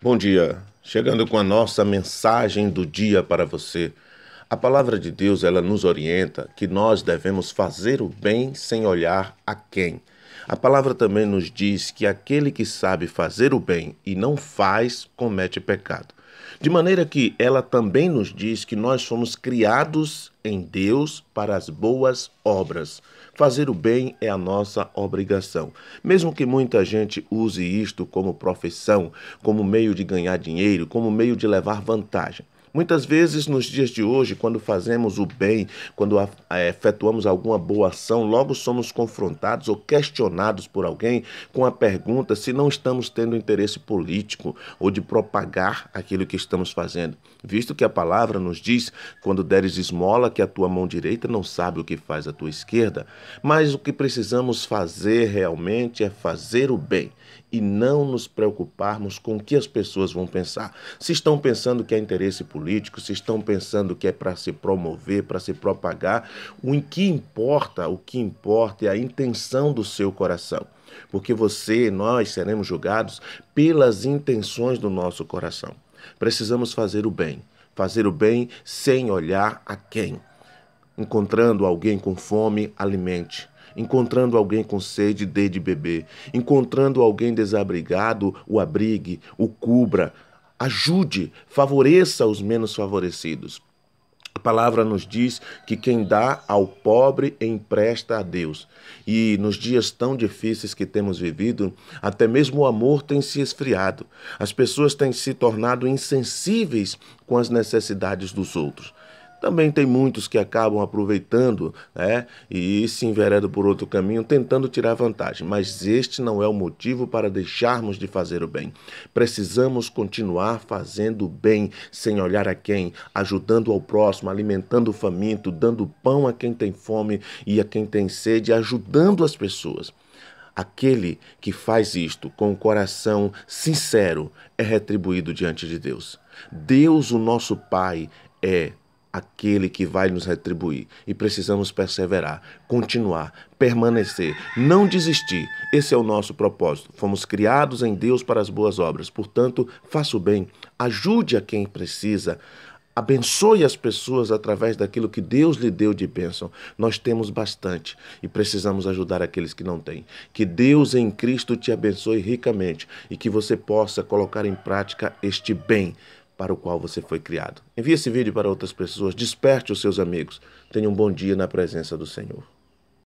Bom dia. Chegando com a nossa mensagem do dia para você. A palavra de Deus, ela nos orienta que nós devemos fazer o bem sem olhar a quem. A palavra também nos diz que aquele que sabe fazer o bem e não faz, comete pecado. De maneira que ela também nos diz que nós somos criados em Deus para as boas obras. Fazer o bem é a nossa obrigação. Mesmo que muita gente use isto como profissão, como meio de ganhar dinheiro, como meio de levar vantagem. Muitas vezes nos dias de hoje, quando fazemos o bem, quando eh, efetuamos alguma boa ação, logo somos confrontados ou questionados por alguém com a pergunta se não estamos tendo interesse político ou de propagar aquilo que estamos fazendo, visto que a palavra nos diz: quando deres esmola, que a tua mão direita não sabe o que faz a tua esquerda. Mas o que precisamos fazer realmente é fazer o bem e não nos preocuparmos com o que as pessoas vão pensar. Se estão pensando que há interesse político, políticos, se estão pensando que é para se promover, para se propagar. O que importa, o que importa é a intenção do seu coração. Porque você, nós seremos julgados pelas intenções do nosso coração. Precisamos fazer o bem, fazer o bem sem olhar a quem. Encontrando alguém com fome, alimente encontrando alguém com sede, dê de beber, encontrando alguém desabrigado, o abrigue, o cubra, ajude, favoreça os menos favorecidos. A palavra nos diz que quem dá ao pobre empresta a Deus. E nos dias tão difíceis que temos vivido, até mesmo o amor tem se esfriado. As pessoas têm se tornado insensíveis com as necessidades dos outros. Também tem muitos que acabam aproveitando né, e se enveredam por outro caminho, tentando tirar vantagem. Mas este não é o motivo para deixarmos de fazer o bem. Precisamos continuar fazendo o bem, sem olhar a quem, ajudando ao próximo, alimentando o faminto, dando pão a quem tem fome e a quem tem sede, ajudando as pessoas. Aquele que faz isto com o coração sincero é retribuído diante de Deus. Deus, o nosso Pai, é aquele que vai nos retribuir. E precisamos perseverar, continuar, permanecer, não desistir. Esse é o nosso propósito. Fomos criados em Deus para as boas obras. Portanto, faça o bem, ajude a quem precisa. Abençoe as pessoas através daquilo que Deus lhe deu de bênção. Nós temos bastante e precisamos ajudar aqueles que não têm. Que Deus em Cristo te abençoe ricamente e que você possa colocar em prática este bem para o qual você foi criado. Envie esse vídeo para outras pessoas, desperte os seus amigos. Tenha um bom dia na presença do Senhor.